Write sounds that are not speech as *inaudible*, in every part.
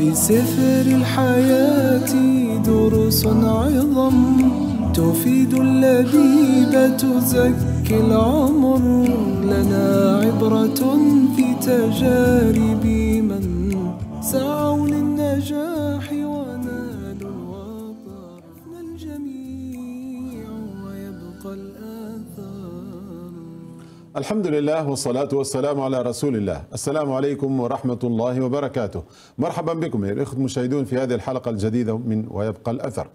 بسفر الحياة دروس عظم تفيد اللبيب تزكي العمر لنا عبرة في تجارب من سعوا للنجاة الحمد لله والصلاة والسلام على رسول الله السلام عليكم ورحمة الله وبركاته مرحبا بكم يا الإخوة المشاهدون في هذه الحلقة الجديدة من ويبقى الأثر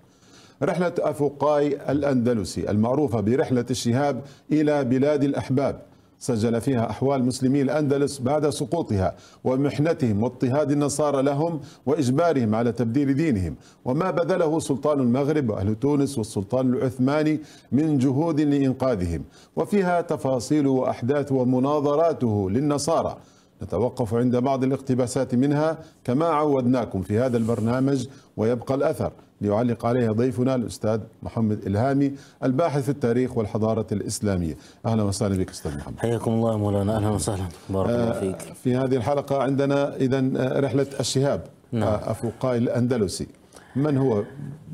رحلة أفقاي الأندلسي المعروفة برحلة الشهاب إلى بلاد الأحباب سجل فيها أحوال مسلمي الأندلس بعد سقوطها ومحنتهم واضطهاد النصارى لهم وإجبارهم على تبديل دينهم وما بذله سلطان المغرب وأهل تونس والسلطان العثماني من جهود لإنقاذهم وفيها تفاصيل وأحداث ومناظراته للنصارى نتوقف عند بعض الاقتباسات منها كما عودناكم في هذا البرنامج ويبقى الأثر ليعلق عليها ضيفنا الأستاذ محمد إلهامي الباحث في التاريخ والحضارة الإسلامية أهلا وسهلا بك أستاذ محمد حياكم الله مولانا أهلا وسهلا بارك الله آه، فيك في هذه الحلقة عندنا إذا رحلة الشهاب نعم. آه، افقاي الأندلسي من هو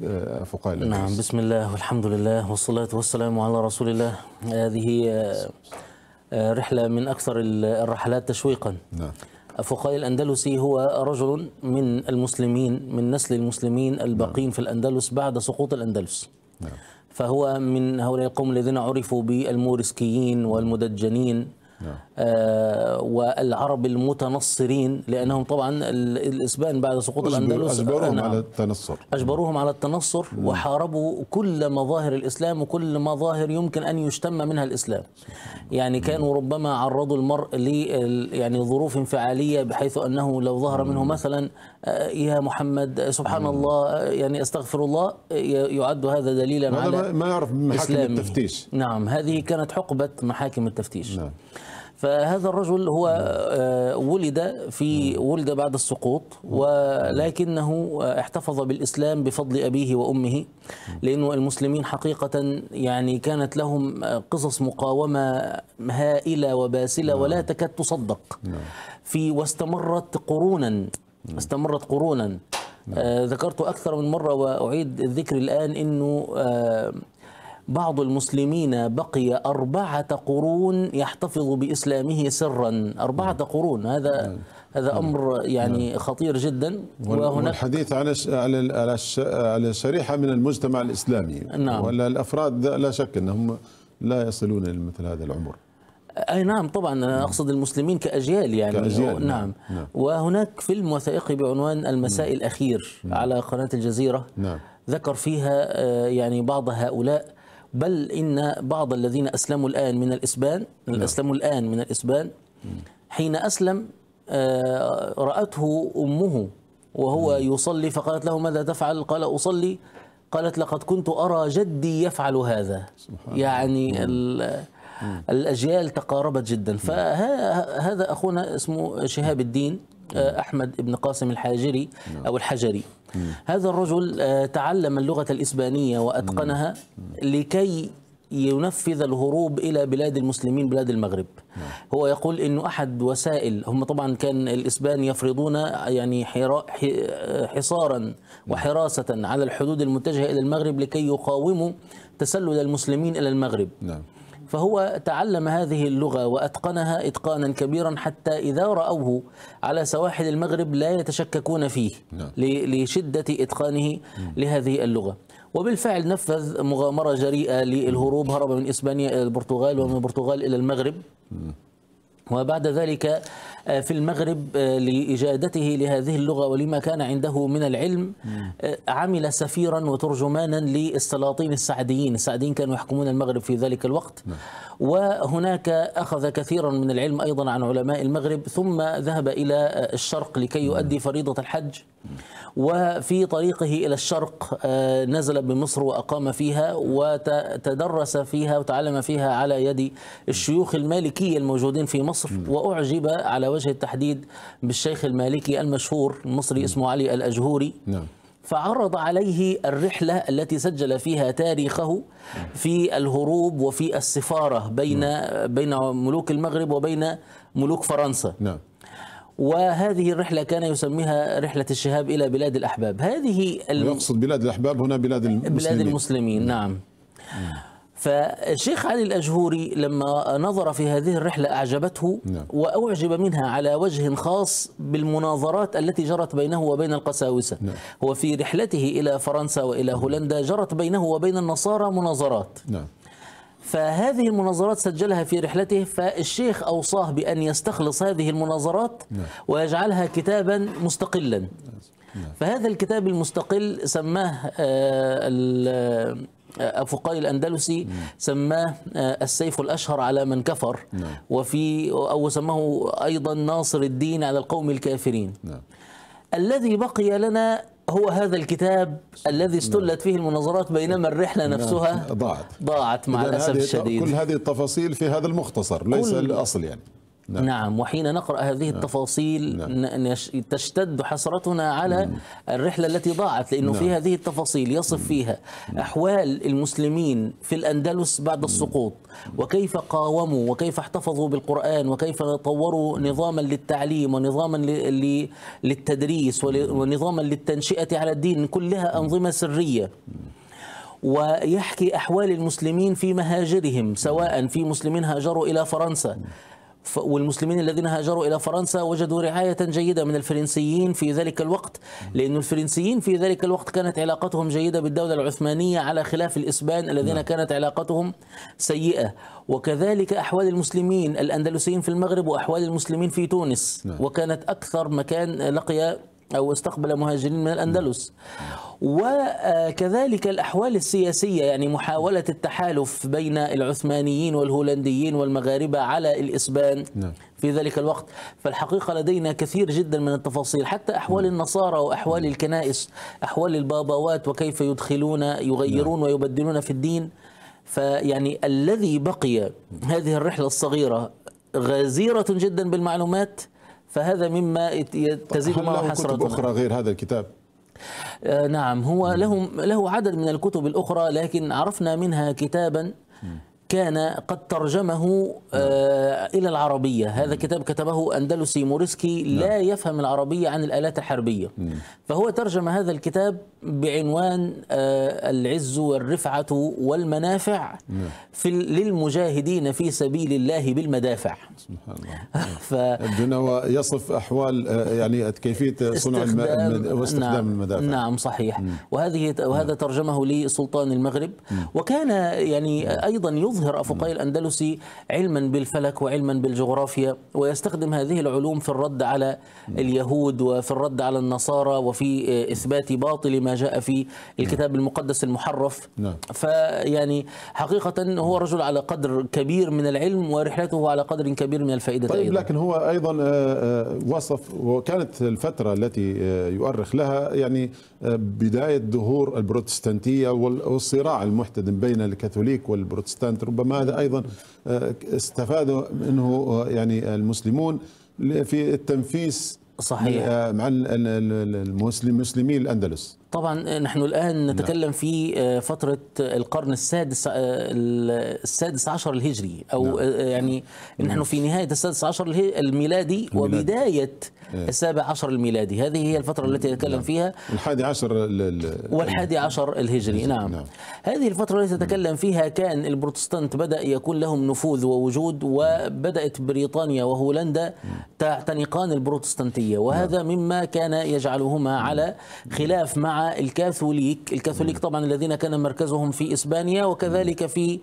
آه، افقاي الأندلسي؟ نعم بسم الله والحمد لله والصلاة والسلام على رسول الله هذه رحلة من أكثر الرحلات تشويقا نعم فقهاء الأندلسي هو رجل من المسلمين من نسل المسلمين الباقين في الأندلس بعد سقوط الأندلس نعم. فهو من هؤلاء القوم الذين عرفوا بالموريسكيين والمدجنين نعم. آه، والعرب المتنصرين لانهم طبعا الاسبان بعد سقوط الاندلس اجبروهم نعم. على التنصر اجبروهم على التنصر نعم. وحاربوا كل مظاهر الاسلام وكل مظاهر يمكن ان يشتم منها الاسلام يعني كانوا ربما عرضوا المرء ل يعني ظروف انفعاليه بحيث انه لو ظهر منه مثلا آه، يا محمد آه، سبحان الله آه، يعني استغفر الله يعد هذا دليلا على ما يعرف بمحاكم إسلامي. التفتيش نعم هذه كانت حقبة محاكم التفتيش نعم. فهذا الرجل هو نعم. ولد في نعم. ولد بعد السقوط نعم. ولكنه احتفظ بالاسلام بفضل ابيه وامه لانه المسلمين حقيقه يعني كانت لهم قصص مقاومه هائله وباسله ولا تكاد تصدق في واستمرت قرونا استمرت قرونا آه، ذكرت أكثر من مرة وأعيد الذكر الآن أنه آه، بعض المسلمين بقي أربعة قرون يحتفظ بإسلامه سرا أربعة قرون هذا هذا أمر يعني خطير جدا وهناك الحديث على على على شريحة من المجتمع الإسلامي نعم. ولا الأفراد لا شك أنهم لا يصلون إلى مثل هذا العمر اي نعم طبعا انا نعم. اقصد المسلمين كاجيال يعني كأجيال نعم. نعم, نعم. وهناك فيلم وثائقي بعنوان المساء نعم. الاخير نعم. على قناه الجزيره نعم ذكر فيها آه، يعني بعض هؤلاء بل ان بعض الذين اسلموا الان من الاسبان نعم. اسلموا الان من الاسبان حين اسلم آه، راته امه وهو نعم. يصلي فقالت له ماذا تفعل قال اصلي قالت لقد كنت ارى جدي يفعل هذا سبحان يعني الله. الأجيال تقاربت جدا فهذا أخونا اسمه شهاب الدين آه، أحمد بن قاسم الحاجري نعم. أو الحجري هذا الرجل آه، تعلم اللغة الإسبانية وأتقنها لكي ينفذ الهروب الى بلاد المسلمين بلاد المغرب نعم. هو يقول انه احد وسائل هم طبعا كان الاسبان يفرضون يعني حصارا نعم. وحراسه على الحدود المتجهه الى المغرب لكي يقاوموا تسلل المسلمين الى المغرب نعم. فهو تعلم هذه اللغة وأتقنها إتقانا كبيرا حتى إذا رأوه على سواحل المغرب لا يتشككون فيه نعم. لشدة إتقانه لهذه اللغة وبالفعل نفذ مغامرة جريئة للهروب هرب من إسبانيا إلى البرتغال ومن البرتغال إلى المغرب وبعد ذلك آه، في المغرب آه، لإجادته لهذه اللغة ولما كان عنده من العلم آه، عمل سفيرا وترجمانا للسلاطين السعديين السعديين كانوا يحكمون المغرب في ذلك الوقت نعم. وهناك أخذ كثيرا من العلم أيضا عن علماء المغرب ثم ذهب إلى الشرق لكي يؤدي فريضة الحج وفي طريقه إلى الشرق نزل بمصر وأقام فيها وتدرس فيها وتعلم فيها على يد الشيوخ المالكية الموجودين في مصر وأعجب على وجه التحديد بالشيخ المالكي المشهور المصري نعم. اسمه علي الأجهوري نعم. فعرض عليه الرحلة التي سجل فيها تاريخه نعم. في الهروب وفي السفارة بين نعم. بين ملوك المغرب وبين ملوك فرنسا نعم. وهذه الرحلة كان يسميها رحلة الشهاب إلى بلاد الأحباب هذه الم... يقصد بلاد الأحباب هنا بلاد المسلمين بلاد المسلمين نعم, نعم. فالشيخ علي الأجهوري لما نظر في هذه الرحلة أعجبته نعم. وأعجب منها على وجه خاص بالمناظرات التي جرت بينه وبين القساوسة نعم. هو في رحلته إلى فرنسا وإلى هولندا جرت بينه وبين النصارى مناظرات نعم. فهذه المناظرات سجلها في رحلته فالشيخ أوصاه بأن يستخلص هذه المناظرات ويجعلها كتابا مستقلا فهذا الكتاب المستقل سماه آه، أفقاي آه، الأندلسي سماه آه، السيف الأشهر على من كفر نعم. وفي أو سماه أيضا ناصر الدين على القوم الكافرين نعم. الذي بقي لنا هو هذا الكتاب الذي استلت نعم. فيه المناظرات بينما الرحلة نفسها ضاعت ضاعت مع الأسف الشديد كل هذه التفاصيل في هذا المختصر ليس الأصل يعني نعم. نعم وحين نقرأ هذه نعم. التفاصيل نعم. تشتد حسرتنا على نعم. الرحلة التي ضاعت لأنه نعم. في هذه التفاصيل يصف فيها أحوال المسلمين في الأندلس بعد السقوط وكيف قاوموا وكيف احتفظوا بالقرآن وكيف طوروا نظاما للتعليم ونظاما للتدريس ونظاما للتنشئة على الدين كلها أنظمة سرية ويحكي أحوال المسلمين في مهاجرهم سواء في مسلمين هاجروا إلى فرنسا والمسلمين الذين هاجروا إلى فرنسا وجدوا رعاية جيدة من الفرنسيين في ذلك الوقت لأن الفرنسيين في ذلك الوقت كانت علاقتهم جيدة بالدولة العثمانية على خلاف الإسبان الذين نعم. كانت علاقتهم سيئة وكذلك أحوال المسلمين الأندلسيين في المغرب وأحوال المسلمين في تونس نعم. وكانت أكثر مكان لقي أو استقبل مهاجرين من الأندلس وكذلك الأحوال السياسية يعني محاولة التحالف بين العثمانيين والهولنديين والمغاربة على الإسبان نعم. في ذلك الوقت فالحقيقة لدينا كثير جدا من التفاصيل حتى أحوال النصارى وأحوال الكنائس أحوال الباباوات وكيف يدخلون يغيرون نعم. ويبدلون في الدين فيعني الذي بقي هذه الرحلة الصغيرة غزيرة جدا بالمعلومات فهذا مما طيب، تزيد معه حسرة كتب أخرى غير هذا الكتاب آه نعم هو له له عدد من الكتب الأخرى لكن عرفنا منها كتابا كان قد ترجمه آه نعم. إلى العربية هذا كتاب كتبه أندلسي موريسكي لا نعم. يفهم العربية عن الآلات الحربية فهو ترجم هذا الكتاب بعنوان آه العز والرفعة والمنافع نعم. في للمجاهدين في سبيل الله بالمدافع سبحان الله *laughs* يصف أحوال آه، يعني كيفية صنع واستخدام نعم المدافع نعم صحيح وهذه وهذا ترجمه لسلطان المغرب وكان يعني أيضا يظهر يظهر نعم. أفقي الأندلسي علما بالفلك وعلما بالجغرافيا ويستخدم هذه العلوم في الرد على نعم. اليهود وفي الرد على النصارى وفي آه، إثبات باطل ما جاء في نعم. الكتاب المقدس المحرف فيعني حقيقة هو رجل على قدر كبير من العلم ورحلته على قدر كبير من الفائدة طيب أيضا. لكن هو أيضا آه، آه، وصف وكانت الفترة التي يؤرخ لها يعني بداية ظهور البروتستانتية والصراع المحتدم بين الكاثوليك والبروتستانت ربما هذا ايضا آه، استفاد منه آه، يعني المسلمون في التنفيس صحيح آه، مع المسلم مسلمي الاندلس طبعا نحن الان نعم. نتكلم في فتره القرن السادس السادس عشر الهجري او نعم. يعني نعم. نحن في نهايه السادس عشر الميلادي وبدايه إيه. السابع عشر الميلادي هذه هي الفترة التي نتكلم نعم. فيها الحادي عشر والحادي عشر الهجري نعم. نعم هذه الفترة التي تتكلم فيها كان البروتستانت بدأ يكون لهم نفوذ ووجود وبدأت بريطانيا وهولندا تعتنقان البروتستانتية وهذا نعم. مما كان يجعلهما على خلاف مع الكاثوليك الكاثوليك نعم. طبعا الذين كان مركزهم في إسبانيا وكذلك في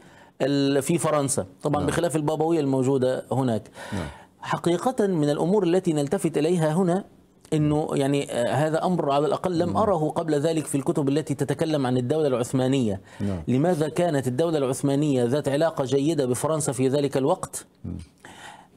في فرنسا طبعا بخلاف البابوية الموجودة هناك نعم. حقيقة من الأمور التي نلتفت إليها هنا انه يعني آه، هذا امر على الاقل لم نعم. اره قبل ذلك في الكتب التي تتكلم عن الدوله العثمانيه نعم. لماذا كانت الدوله العثمانيه ذات علاقه جيده بفرنسا في ذلك الوقت نعم.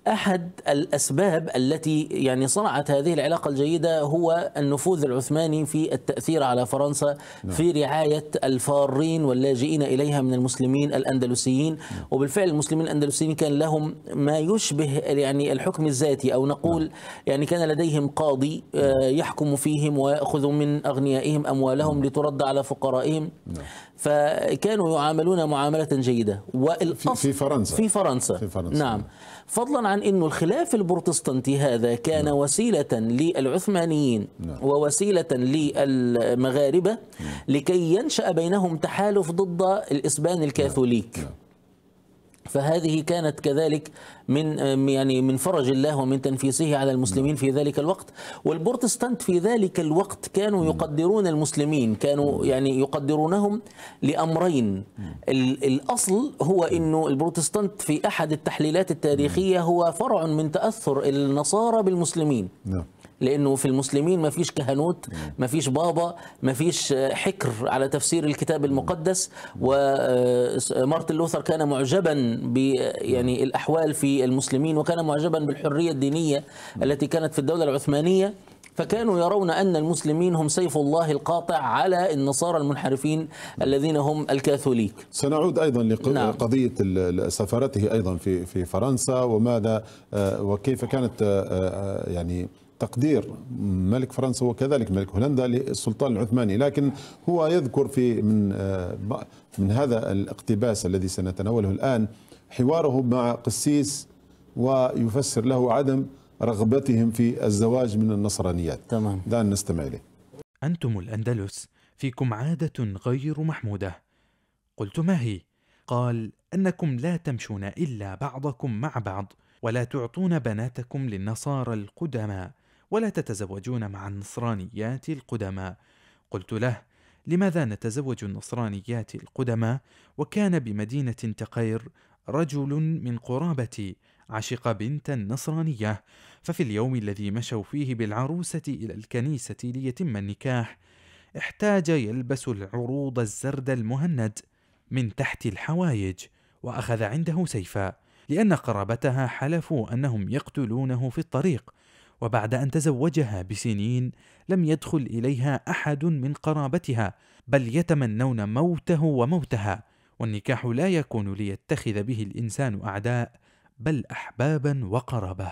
احد الاسباب التي يعني صنعت هذه العلاقه الجيده هو النفوذ العثماني في التاثير على فرنسا نعم. في رعايه الفارين واللاجئين اليها من المسلمين الاندلسيين نعم. وبالفعل المسلمين الاندلسيين كان لهم ما يشبه يعني الحكم الذاتي او نقول نعم. يعني كان لديهم قاضي آه، يحكم فيهم وياخذ من اغنيائهم اموالهم لترد على فقرائهم فكانوا يعاملون معامله جيده في فرنسا, في فرنسا. نعم فضلا عن أن الخلاف البروتستانتي هذا كان نعم. وسيلة للعثمانيين نعم. ووسيلة للمغاربة لكي ينشأ بينهم تحالف ضد الإسبان الكاثوليك نعم. فهذه كانت كذلك من يعني من فرج الله ومن تنفيسه على المسلمين في ذلك الوقت والبروتستانت في ذلك الوقت كانوا يقدرون المسلمين كانوا يعني يقدرونهم لأمرين الأصل هو أنه البروتستانت في أحد التحليلات التاريخية هو فرع من تأثر النصارى بالمسلمين نعم. لانه في المسلمين ما فيش كهنوت ما فيش بابا ما فيش حكر على تفسير الكتاب المقدس ومارتن آه، لوثر كان معجبا ب يعني الاحوال في المسلمين وكان معجبا بالحريه الدينيه التي كانت في الدوله العثمانيه فكانوا يرون أن المسلمين هم سيف الله القاطع على النصارى المنحرفين الذين هم الكاثوليك سنعود أيضا لقضية نعم. سفرته أيضا في في فرنسا وماذا آه، وكيف كانت آه، يعني تقدير ملك فرنسا وكذلك ملك هولندا للسلطان العثماني لكن هو يذكر في من آه، من هذا الاقتباس الذي سنتناوله الآن حواره مع قسيس ويفسر له عدم رغبتهم في الزواج من النصرانيات تمام دعنا نستمع إليه أنتم الأندلس فيكم عادة غير محمودة قلت ما هي؟ قال أنكم لا تمشون إلا بعضكم مع بعض ولا تعطون بناتكم للنصارى القدماء ولا تتزوجون مع النصرانيات القدماء قلت له لماذا نتزوج النصرانيات القدماء وكان بمدينة تقير رجل من قرابتي عشق بنتا نصرانية ففي اليوم الذي مشوا فيه بالعروسة إلى الكنيسة ليتم النكاح احتاج يلبس العروض الزرد المهند من تحت الحوايج وأخذ عنده سيفا لأن قرابتها حلفوا أنهم يقتلونه في الطريق وبعد ان تزوجها بسنين لم يدخل اليها احد من قرابتها بل يتمنون موته وموتها والنكاح لا يكون ليتخذ به الانسان اعداء بل احبابا وقرابه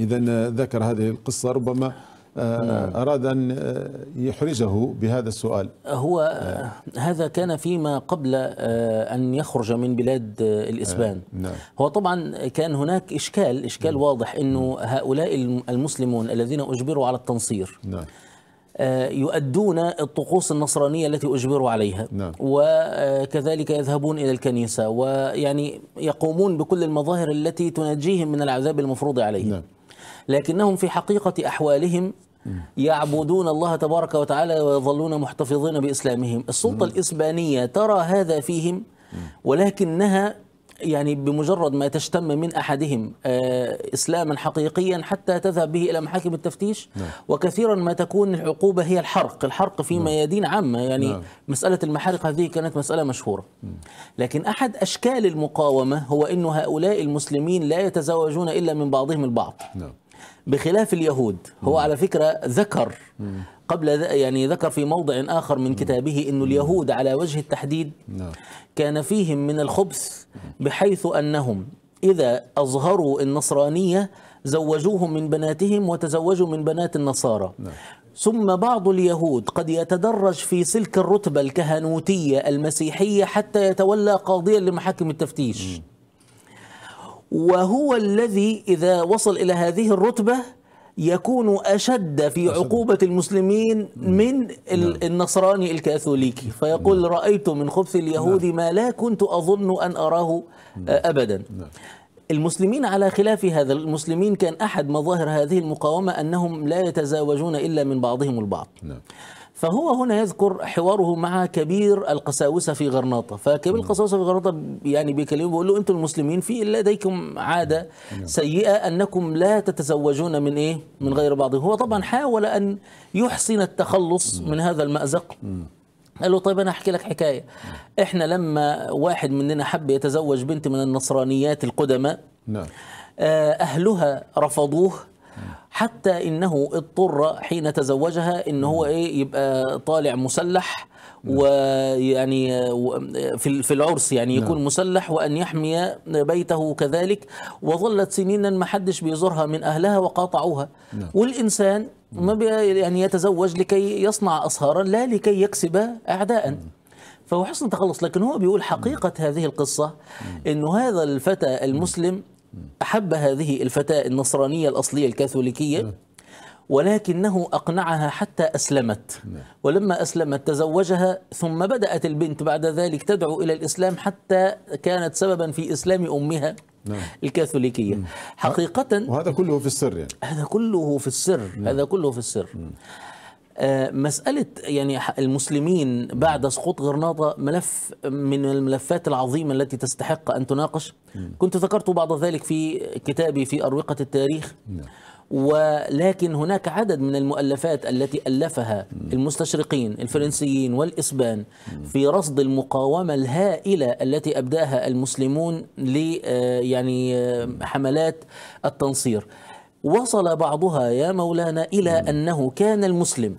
اذا ذكر هذه القصه ربما نعم. آه، أراد أن آه، يحرجه بهذا السؤال هو آه. هذا كان فيما قبل أن يخرج من بلاد الإسبان نعم. هو طبعا كان هناك إشكال إشكال نعم. واضح أنه نعم. هؤلاء المسلمون الذين أجبروا على التنصير نعم. يؤدون الطقوس النصرانية التي أجبروا عليها نعم. وكذلك يذهبون إلى الكنيسة ويعني يقومون بكل المظاهر التي تنجيهم من العذاب المفروض عليهم نعم. لكنهم في حقيقة أحوالهم يعبدون الله تبارك وتعالى ويظلون محتفظين بإسلامهم السلطة الإسبانية ترى هذا فيهم ولكنها يعني بمجرد ما تشتم من احدهم آه، اسلاما حقيقيا حتى تذهب به الى محاكم التفتيش نعم. وكثيرا ما تكون العقوبه هي الحرق، الحرق في نعم. ميادين عامه يعني نعم. مساله المحارق هذه كانت مساله مشهوره. لكن احد اشكال المقاومه هو انه هؤلاء المسلمين لا يتزوجون الا من بعضهم البعض. نعم. بخلاف اليهود هو على فكرة ذكر قبل يعني ذكر في موضع آخر من كتابه أن اليهود على وجه التحديد نعم. كان فيهم من الخبث بحيث أنهم إذا أظهروا النصرانية زوجوهم من بناتهم وتزوجوا من بنات النصارى نعم. ثم بعض اليهود قد يتدرج في سلك الرتبة الكهنوتية المسيحية حتى يتولى قاضيا لمحاكم التفتيش وهو الذي إذا وصل إلى هذه الرتبة يكون أشد في عقوبة المسلمين من نعم. النصراني الكاثوليكي فيقول نعم. رأيت من خبث اليهود نعم. ما لا كنت أظن أن أراه آه، أبدا المسلمين على خلاف هذا المسلمين كان أحد مظاهر هذه المقاومة أنهم لا يتزاوجون إلا من بعضهم البعض نعم. فهو هنا يذكر حواره مع كبير القساوسه في غرناطه فكبير القساوسه في غرناطه يعني بيكلمه بيقول له انتم المسلمين في لديكم عاده نعم. سيئه انكم لا تتزوجون من ايه من غير بعض هو طبعا حاول ان يحسن التخلص من هذا المازق قال له طيب انا احكي لك حكايه احنا لما واحد مننا حب يتزوج بنت من النصرانيات القدماء نعم آه، اهلها رفضوه حتى انه اضطر حين تزوجها ان هو ايه يبقى طالع مسلح نعم. ويعني في في العرس يعني يكون نعم. مسلح وان يحمي بيته كذلك وظلت سنينا ما حدش بيزورها من اهلها وقاطعوها نعم. والانسان ما يعني يتزوج لكي يصنع اصهارا لا لكي يكسب اعداء فهو حسن تخلص لكن هو بيقول حقيقة هذه القصة أنه هذا الفتى المسلم أحب هذه الفتاة النصرانية الأصلية الكاثوليكية نعم. ولكنه أقنعها حتى أسلمت نعم. ولما أسلمت تزوجها ثم بدأت البنت بعد ذلك تدعو إلى الإسلام حتى كانت سببا في إسلام أمها نعم. الكاثوليكية حقيقة وهذا كله في السر يعني. هذا كله في السر هذا كله في السر آه، مسألة يعني المسلمين بعد سقوط غرناطة ملف من الملفات العظيمة التي تستحق أن تناقش نعم. كنت ذكرت بعض ذلك في كتابي في أروقة التاريخ نعم. ولكن هناك عدد من المؤلفات التي ألفها المستشرقين الفرنسيين والإسبان في رصد المقاومة الهائلة التي أبداها المسلمون ل آه، يعني آه، حملات التنصير وصل بعضها يا مولانا إلى أنه كان المسلم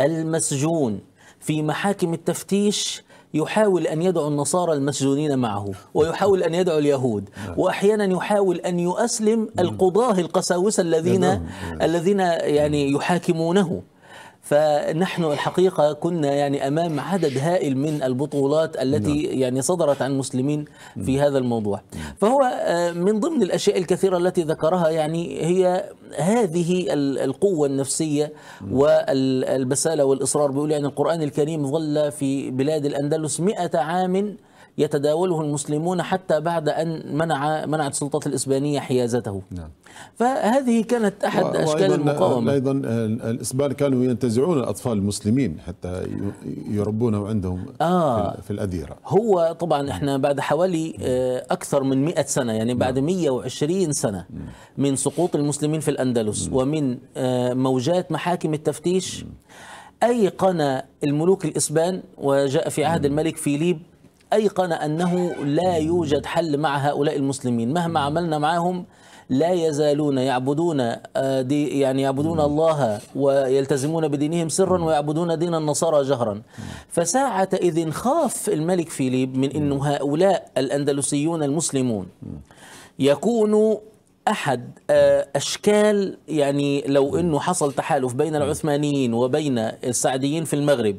المسجون في محاكم التفتيش يحاول أن يدعو النصارى المسجونين معه ويحاول أن يدعو اليهود نعم. وأحيانا يحاول أن يؤسلم القضاة القساوسة الذين نعم. الذين يعني يحاكمونه فنحن الحقيقة كنا يعني أمام عدد هائل من البطولات التي نعم. يعني صدرت عن المسلمين في نعم. هذا الموضوع نعم. فهو آه، من ضمن الأشياء الكثيرة التي ذكرها يعني هي هذه القوة النفسية نعم. والبسالة والإصرار بيقول يعني القرآن الكريم ظل في بلاد الأندلس مئة عام يتداوله المسلمون حتى بعد أن منع منعت السلطات الإسبانية حيازته نعم. فهذه كانت أحد و... أشكال المقاومة أيضا الإسبان كانوا ينتزعون الأطفال المسلمين حتى يربونه عندهم آه في الأديرة هو طبعا إحنا بعد حوالي آه، أكثر من 100 سنة يعني بعد نعم. 120 سنة من سقوط المسلمين في الأندلس نعم. ومن آه، موجات محاكم التفتيش أيقن الملوك الإسبان وجاء في عهد الملك فيليب أيقن أنه لا يوجد حل مع هؤلاء المسلمين مهما عملنا معهم لا يزالون يعبدون آه، دي يعني يعبدون الله ويلتزمون بدينهم سرا ويعبدون دين النصارى جهرا فساعة إذ خاف الملك فيليب من أن هؤلاء الأندلسيون المسلمون يكونوا احد آه، اشكال يعني لو انه حصل تحالف بين العثمانيين وبين السعديين في المغرب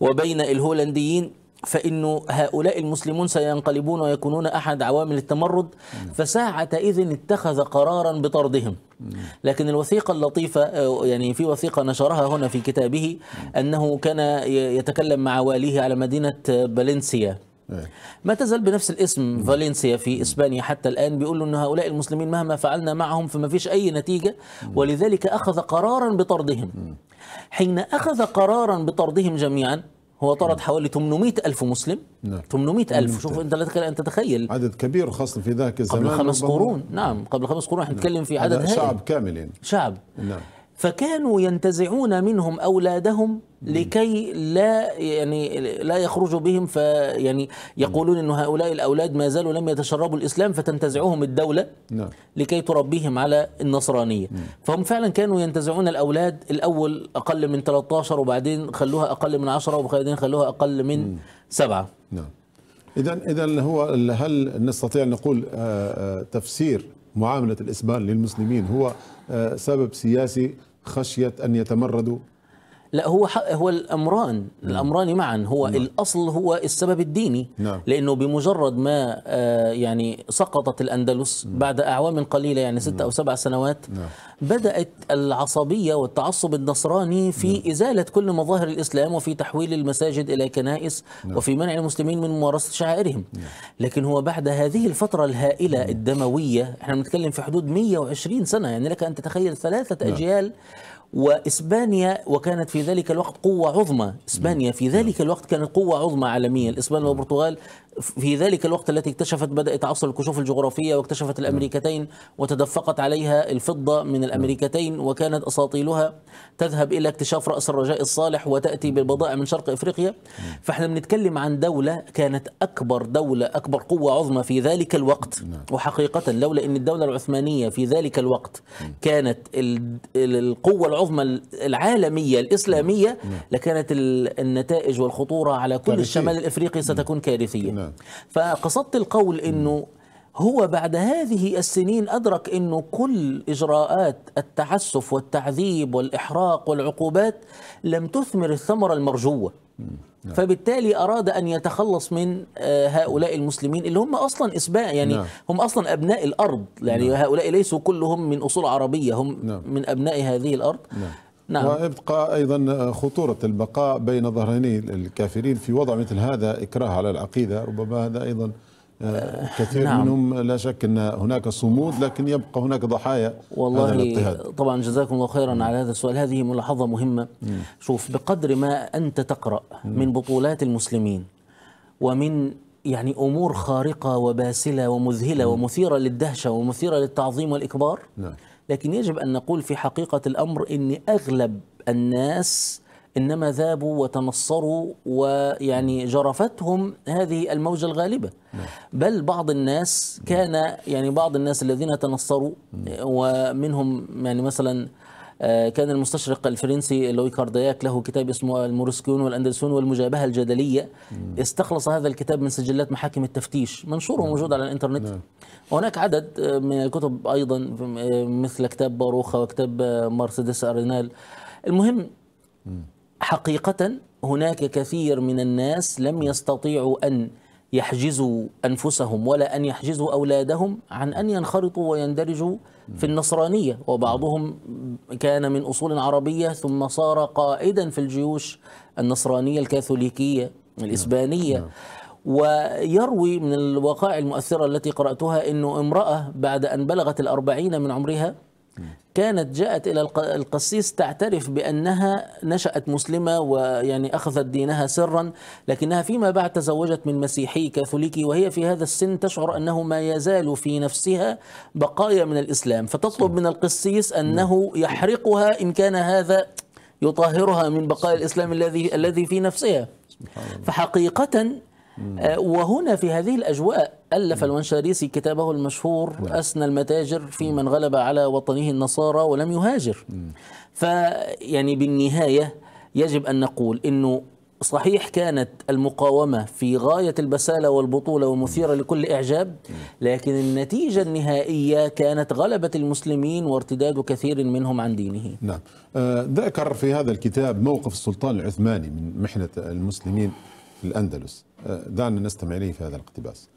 وبين الهولنديين فإنه هؤلاء المسلمون سينقلبون ويكونون أحد عوامل التمرد فساعة إذن اتخذ قرارا بطردهم لكن الوثيقة اللطيفة آه، يعني في وثيقة نشرها هنا في كتابه أنه كان يتكلم مع واليه على مدينة بالنسيا إيه. ما تزال بنفس الاسم فالنسيا في اسبانيا حتى الان له ان هؤلاء المسلمين مهما فعلنا معهم فما فيش اي نتيجه ولذلك اخذ قرارا بطردهم حين اخذ قرارا بطردهم جميعا هو طرد حوالي 800 ألف مسلم نعم 800 ألف شوف أنت لك أنت تخيل عدد كبير خاصة في ذاك الزمان قبل خمس قرون نعم قبل خمس قرون احنا نعم. نتكلم في عدد هائل شعب كامل يعني شعب نعم فكانوا ينتزعون منهم أولادهم لكي لا يعني لا يخرجوا بهم فيعني يقولون انه هؤلاء الأولاد ما زالوا لم يتشربوا الإسلام فتنتزعهم الدولة نعم. لكي تربيهم على النصرانية فهم فعلا كانوا ينتزعون الأولاد الأول أقل من 13 وبعدين خلوها أقل من 10 وبعدين خلوها أقل من 7 نعم إذا إذا هو هل نستطيع أن نقول آه، آه، تفسير معاملة الإسبان للمسلمين هو آه، سبب سياسي خشية أن يتمردوا لا هو هو الامران نعم. الامران معا هو نعم. الاصل هو السبب الديني نعم. لانه بمجرد ما آه، يعني سقطت الاندلس نعم. بعد اعوام قليله يعني ستة نعم. او سبع سنوات نعم. بدات العصبيه والتعصب النصراني في نعم. ازاله كل مظاهر الاسلام وفي تحويل المساجد الى كنائس نعم. وفي منع المسلمين من ممارسه شعائرهم نعم. لكن هو بعد هذه الفتره الهائله نعم. الدمويه احنا بنتكلم في حدود 120 سنه يعني لك ان تتخيل ثلاثه نعم. اجيال وإسبانيا وكانت في ذلك الوقت قوة عظمى إسبانيا في ذلك الوقت كانت قوة عظمى عالميا الإسبان نعم. والبرتغال في ذلك الوقت التي اكتشفت بدأت عصر الكشوف الجغرافية واكتشفت نعم. الأمريكتين وتدفقت عليها الفضة من الأمريكتين وكانت أساطيلها تذهب إلى اكتشاف رأس الرجاء الصالح وتأتي نعم. بالبضائع من شرق إفريقيا نعم. فإحنا بنتكلم عن دولة كانت أكبر دولة أكبر قوة عظمى في ذلك الوقت وحقيقة لولا أن الدولة العثمانية في ذلك الوقت كانت القوة العظمى العالمية الإسلامية لكانت النتائج والخطورة على كل الشمال الإفريقي ستكون كارثية نعم. فقصدت القول أنه هو بعد هذه السنين أدرك أنه كل إجراءات التعسف والتعذيب والإحراق والعقوبات لم تثمر الثمرة المرجوة نعم. فبالتالي أراد أن يتخلص من آه، هؤلاء المسلمين اللي هم أصلا إسباء يعني نعم. هم أصلا أبناء الأرض يعني نعم. هؤلاء ليسوا كلهم من أصول عربية هم نعم. من أبناء هذه الأرض نعم. نعم. ويبقى أيضا خطورة البقاء بين ظهريني الكافرين في وضع مثل هذا إكراه على العقيدة ربما هذا أيضا آه، آه، كثير نعم. منهم لا شك ان هناك صمود لكن يبقى هناك ضحايا والله هذا الاضطهاد. طبعا جزاكم الله خيرا على هذا السؤال هذه ملاحظه مهمه م. شوف بقدر ما انت تقرا من بطولات المسلمين ومن يعني امور خارقه وباسله ومذهله م. ومثيره للدهشه ومثيره للتعظيم والاكبار نعم. لكن يجب أن نقول في حقيقة الأمر أن أغلب الناس إنما ذابوا وتنصروا ويعني جرفتهم هذه الموجة الغالبة نعم. بل بعض الناس نعم. كان يعني بعض الناس الذين تنصروا نعم. ومنهم يعني مثلا آه، كان المستشرق الفرنسي لوي كاردياك له كتاب اسمه الموريسكيون والأندلسون والمجابهة الجدلية استخلص هذا الكتاب من سجلات محاكم التفتيش منشوره نعم. موجود على الإنترنت نعم. هناك عدد آه، من الكتب أيضا مثل كتاب باروخة وكتاب آه، مرسيدس أرينال المهم حقيقة هناك كثير من الناس لم يستطيعوا أن يحجزوا أنفسهم ولا أن يحجزوا أولادهم عن أن ينخرطوا ويندرجوا في النصرانية وبعضهم كان من أصول عربية ثم صار قائدا في الجيوش النصرانية الكاثوليكية الإسبانية نعم. ويروي من الوقائع المؤثرة التي قرأتها أنه امرأة بعد أن بلغت الأربعين من عمرها كانت جاءت إلى القسيس تعترف بأنها نشأت مسلمة ويعني أخذت دينها سرا لكنها فيما بعد تزوجت من مسيحي كاثوليكي وهي في هذا السن تشعر أنه ما يزال في نفسها بقايا من الإسلام فتطلب من القسيس أنه نعم. يحرقها إن كان هذا يطهرها من بقايا الإسلام الذي الذي في نفسها فحقيقة آه، وهنا في هذه الأجواء ألف الونشاريسي كتابه المشهور نعم. أسنى المتاجر في من غلب على وطنه النصارى ولم يهاجر فيعني بالنهاية يجب أن نقول أنه صحيح كانت المقاومة في غاية البسالة والبطولة ومثيرة لكل إعجاب لكن النتيجة النهائية كانت غلبة المسلمين وارتداد كثير منهم عن دينه نعم آه، ذكر في هذا الكتاب موقف السلطان العثماني من محنة المسلمين الأندلس آه، دعنا نستمع إليه في هذا الاقتباس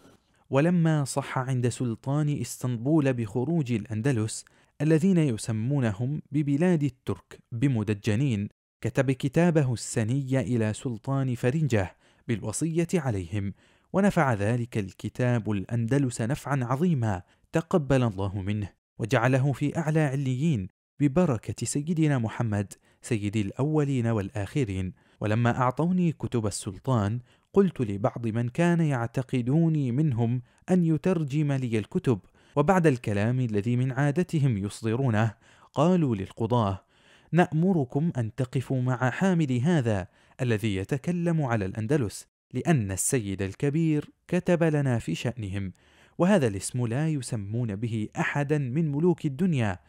ولما صح عند سلطان اسطنبول بخروج الأندلس الذين يسمونهم ببلاد الترك بمدجنين كتب كتابه السني إلى سلطان فرنجه بالوصية عليهم ونفع ذلك الكتاب الأندلس نفعا عظيما تقبل الله منه وجعله في أعلى عليين ببركة سيدنا محمد سيد الأولين والآخرين ولما اعطوني كتب السلطان قلت لبعض من كان يعتقدوني منهم ان يترجم لي الكتب وبعد الكلام الذي من عادتهم يصدرونه قالوا للقضاه نامركم ان تقفوا مع حامل هذا الذي يتكلم على الاندلس لان السيد الكبير كتب لنا في شانهم وهذا الاسم لا يسمون به احدا من ملوك الدنيا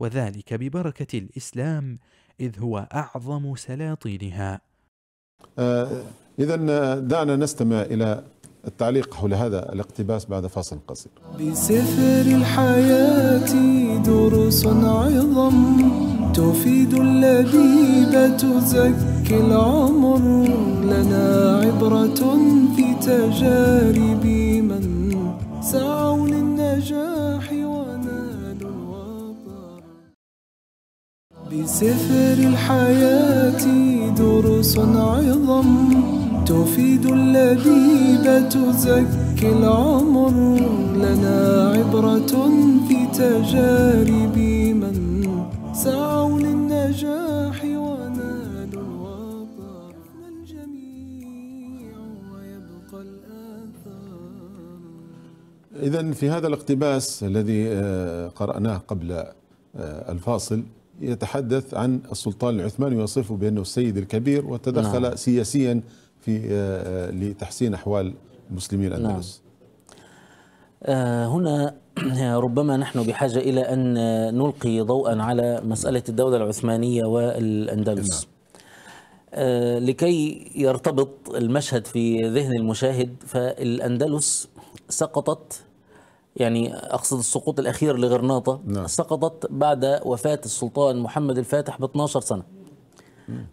وذلك ببركه الاسلام اذ هو اعظم سلاطينها آه، إذا آه، دعنا نستمع إلى التعليق حول هذا الاقتباس بعد فاصل قصير بسفر الحياة دروس عظم تفيد اللبيبة تزكي العمر لنا عبرة في تجارب سفر الحياة درس عظم تفيد اللبيب تزكي العمر لنا عبرة في تجارب من سعوا للنجاح ونالوا الوطن الجميع ويبقى الآثار إذا في هذا الاقتباس الذي آه، قرأناه قبل آه، الفاصل يتحدث عن السلطان العثماني ويصفه بأنه السيد الكبير وتدخل نعم. سياسيا في آه، آه، لتحسين أحوال مسلمي نعم. الأندلس نعم. هنا *clears throat* ربما نحن بحاجة إلى أن نلقي ضوءا على مسألة الدولة العثمانية والأندلس نعم. لكي يرتبط المشهد في ذهن المشاهد فالأندلس سقطت يعني أقصد السقوط الأخير لغرناطة نعم. سقطت بعد وفاة السلطان محمد الفاتح ب 12 سنة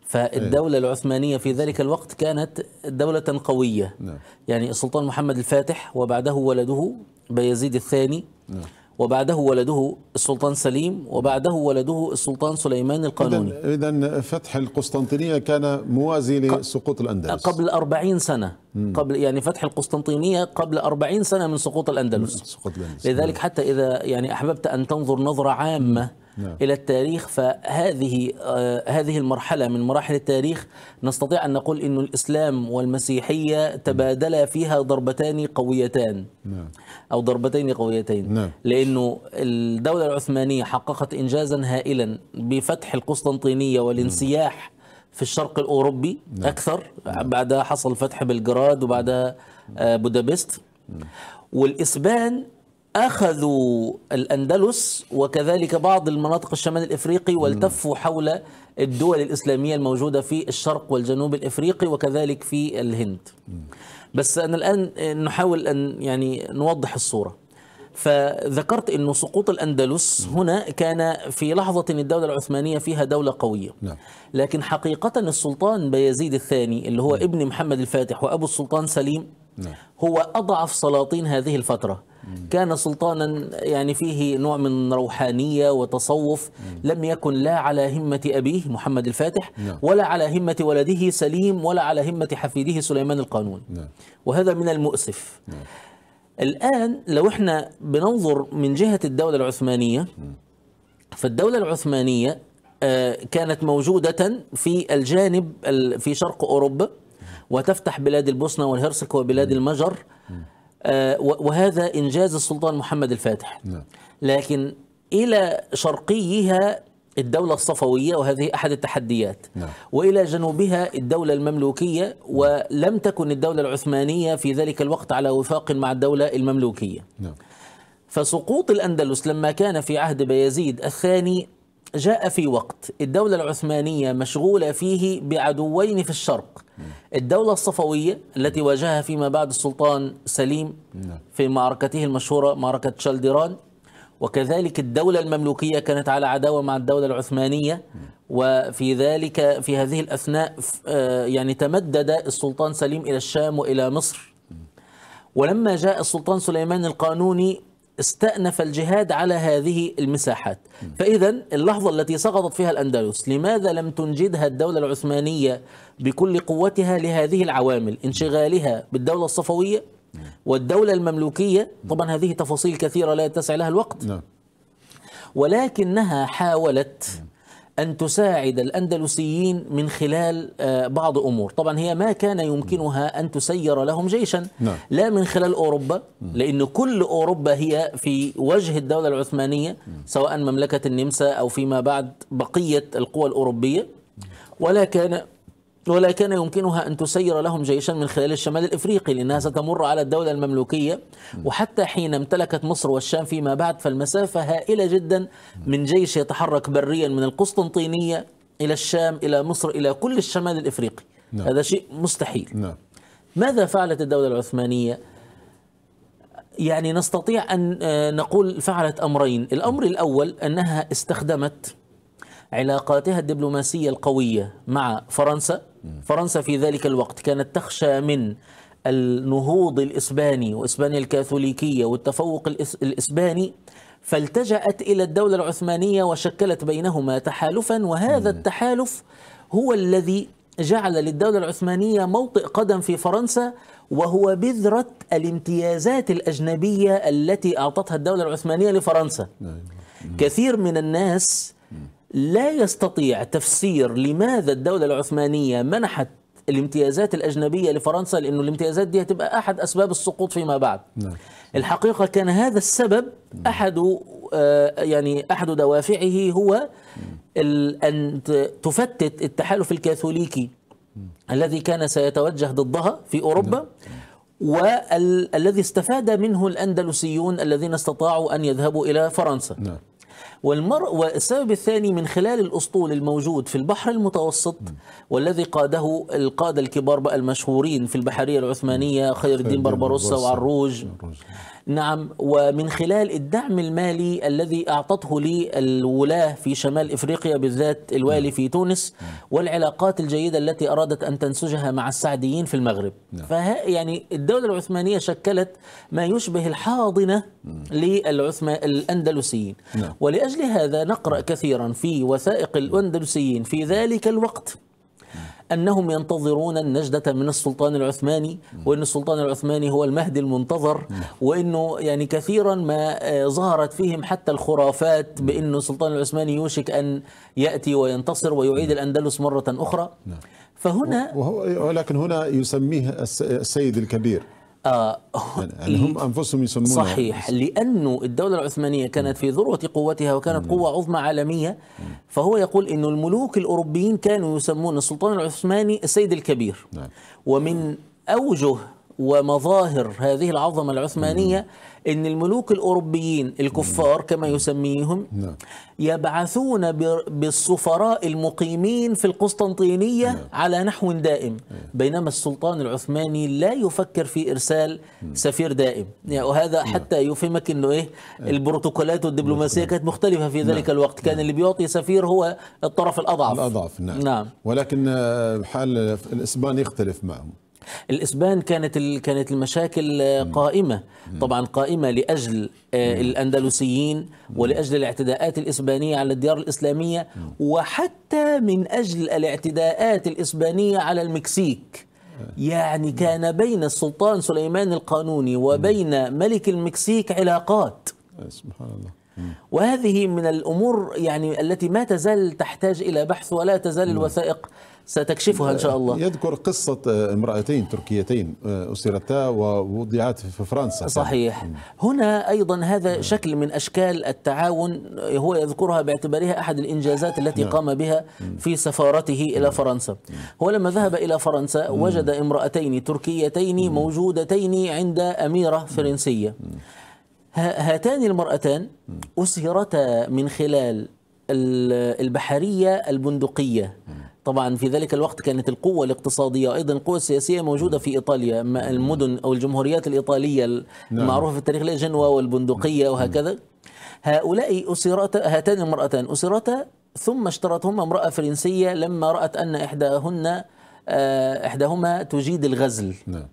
فالدولة أيه. العثمانية في ذلك الوقت كانت دولة قوية نعم. يعني السلطان محمد الفاتح وبعده ولده بيزيد الثاني نعم. وبعده ولده السلطان سليم وبعده ولده السلطان سليمان القانوني إذا فتح القسطنطينية كان موازي لسقوط الأندلس قبل 40 سنة مم. قبل يعني فتح القسطنطينية قبل 40 سنة من سقوط الأندلس, سقوط الأندلس. لذلك حتى إذا يعني أحببت أن تنظر نظرة عامة نعم. الى التاريخ فهذه آه، هذه المرحله من مراحل التاريخ نستطيع ان نقول ان الاسلام والمسيحيه تبادلا فيها ضربتان قويتان نعم. او ضربتين قويتين نعم. لانه الدوله العثمانيه حققت انجازا هائلا بفتح القسطنطينيه والانسياح في الشرق الاوروبي نعم. اكثر نعم. بعدها حصل فتح بلجراد وبعدها آه، بودابست نعم. والاسبان أخذوا الأندلس وكذلك بعض المناطق الشمال الإفريقي والتفوا حول الدول الإسلامية الموجودة في الشرق والجنوب الإفريقي وكذلك في الهند بس أنا الآن نحاول أن يعني نوضح الصورة فذكرت أن سقوط الأندلس هنا كان في لحظة الدولة العثمانية فيها دولة قوية نعم. لكن حقيقة السلطان بيزيد الثاني اللي هو نعم. ابن محمد الفاتح وأبو السلطان سليم نعم. هو أضعف سلاطين هذه الفترة كان سلطانا يعني فيه نوع من روحانية وتصوف لم يكن لا على همة أبيه محمد الفاتح نعم. ولا على همة ولده سليم ولا على همة حفيده سليمان القانون نعم. وهذا من المؤسف الآن لو احنا بننظر من جهة الدولة العثمانية فالدولة العثمانية آه، كانت موجودة في الجانب في شرق أوروبا وتفتح بلاد البوسنة والهرسك وبلاد المجر آه، وهذا إنجاز السلطان محمد الفاتح نعم. لكن إلى شرقيها الدولة الصفوية وهذه أحد التحديات نعم. وإلى جنوبها الدولة المملوكية ولم تكن الدولة العثمانية في ذلك الوقت على وفاق مع الدولة المملوكية نعم. فسقوط الأندلس لما كان في عهد بيزيد الثاني جاء في وقت الدولة العثمانية مشغولة فيه بعدوين في الشرق نعم. الدولة الصفوية التي واجهها فيما بعد السلطان سليم نعم. في معركته المشهورة معركة شلدران وكذلك الدولة المملوكية كانت على عداوة مع الدولة العثمانية وفي ذلك في هذه الأثناء آه، يعني تمدد السلطان سليم إلى الشام وإلى مصر ولما جاء السلطان سليمان القانوني استأنف الجهاد على هذه المساحات فإذا اللحظة التي سقطت فيها الأندلس لماذا لم تنجدها الدولة العثمانية بكل قوتها لهذه العوامل انشغالها بالدولة الصفوية والدولة المملوكية طبعا هذه تفاصيل كثيرة لا يتسع لها الوقت نعم. ولكنها حاولت أن تساعد الأندلسيين من خلال آه، بعض أمور طبعا هي ما كان يمكنها أن تسير لهم جيشا نعم. لا من خلال أوروبا لأن كل أوروبا هي في وجه الدولة العثمانية سواء مملكة النمسا أو فيما بعد بقية القوى الأوروبية ولا كان ولا كان يمكنها أن تسير لهم جيشا من خلال الشمال الإفريقي لأنها ستمر على الدولة المملوكية وحتى حين امتلكت مصر والشام فيما بعد فالمسافة هائلة جدا من جيش يتحرك بريا من القسطنطينية إلى الشام إلى مصر إلى كل الشمال الإفريقي نعم. هذا شيء مستحيل نعم. ماذا فعلت الدولة العثمانية؟ يعني نستطيع أن آه، نقول فعلت أمرين الأمر الأول أنها استخدمت علاقاتها الدبلوماسية القوية مع فرنسا فرنسا في ذلك الوقت كانت تخشى من النهوض الإسباني وإسبانيا الكاثوليكية والتفوق الإسباني فالتجأت إلى الدولة العثمانية وشكلت بينهما تحالفا وهذا التحالف هو الذي جعل للدولة العثمانية موطئ قدم في فرنسا وهو بذرة الامتيازات الأجنبية التي أعطتها الدولة العثمانية لفرنسا نعم. كثير من الناس لا يستطيع تفسير لماذا الدولة العثمانية منحت الامتيازات الأجنبية لفرنسا لأنه الامتيازات دي هتبقى أحد أسباب السقوط فيما بعد نعم. الحقيقة كان هذا السبب أحد آه، يعني أحد دوافعه هو أن تفتت التحالف الكاثوليكي الذي كان سيتوجه ضدها في أوروبا نعم. والذي استفاد منه الأندلسيون الذين استطاعوا أن يذهبوا إلى فرنسا نعم. والمر... والسبب الثاني من خلال الأسطول الموجود في البحر المتوسط والذي قاده القادة الكبار بقى المشهورين في البحرية العثمانية خير الدين بربروسا وعروج نعم ومن خلال الدعم المالي الذي أعطته للولاة في شمال إفريقيا بالذات الوالي في تونس والعلاقات الجيدة التي أرادت أن تنسجها مع السعديين في المغرب نعم. فه يعني الدولة العثمانية شكلت ما يشبه الحاضنة للعثمان الأندلسيين نعم. ولأجل لأجل هذا نقرأ كثيرا في وثائق الأندلسيين في ذلك الوقت أنهم ينتظرون النجدة من السلطان العثماني وأن السلطان العثماني هو المهدي المنتظر وأنه يعني كثيرا ما آه، ظهرت فيهم حتى الخرافات بأن السلطان العثماني يوشك أن يأتي وينتصر ويعيد الأندلس مرة أخرى نعم. فهنا ولكن هنا يسميه السيد الكبير آه يعني هم آه، انفسهم يسمونها صحيح لأن الدوله العثمانيه كانت في ذروه قوتها وكانت قوه عظمى عالميه فهو يقول أن الملوك الاوروبيين كانوا يسمون السلطان العثماني السيد الكبير نعم. ومن اوجه ومظاهر هذه العظمه العثمانيه ان الملوك الاوروبيين الكفار كما نعم. يسميهم نعم. يبعثون بالسفراء المقيمين في القسطنطينيه نعم. على نحو دائم بينما السلطان العثماني لا يفكر في ارسال سفير دائم يعني وهذا حتى يفهمك انه ايه البروتوكولات والدبلوماسيه كانت مختلفه في ذلك الوقت كان اللي بيعطي سفير هو الطرف الاضعف الاضعف نعم, نعم. ولكن آه، حال الاسبان يختلف معهم الاسبان كانت كانت المشاكل آه، قائمه طبعا قائمه لاجل آه، الاندلسيين ولاجل الاعتداءات الاسبانيه على الديار الاسلاميه وحتى من اجل الاعتداءات الاسبانيه على المكسيك آه. يعني كان بين السلطان سليمان القانوني وبين ملك المكسيك علاقات سبحان الله وهذه من الأمور يعني التي ما تزال تحتاج إلى بحث ولا تزال الوثائق ستكشفها إن شاء الله يذكر قصة امرأتين تركيتين آه، أسرتا ووضعت في فرنسا صحيح هنا أيضا هذا شكل من أشكال التعاون هو يذكرها باعتبارها أحد الإنجازات التي نعم. قام بها في سفارته إلى نعم. فرنسا هو لما ذهب إلى فرنسا وجد امرأتين تركيتين موجودتين عند أميرة فرنسية هاتان المرأتان أسهرتا من خلال البحرية البندقية طبعا في ذلك الوقت كانت القوة الاقتصادية أيضا القوة السياسية موجودة في إيطاليا المدن أو الجمهوريات الإيطالية نعم. المعروفة في التاريخ جنوة والبندقية وهكذا هؤلاء أسرتا هاتان المرأتان أسرتا ثم اشترتهما امرأة فرنسية لما رأت أن إحداهن آه، إحداهما تجيد الغزل نعم.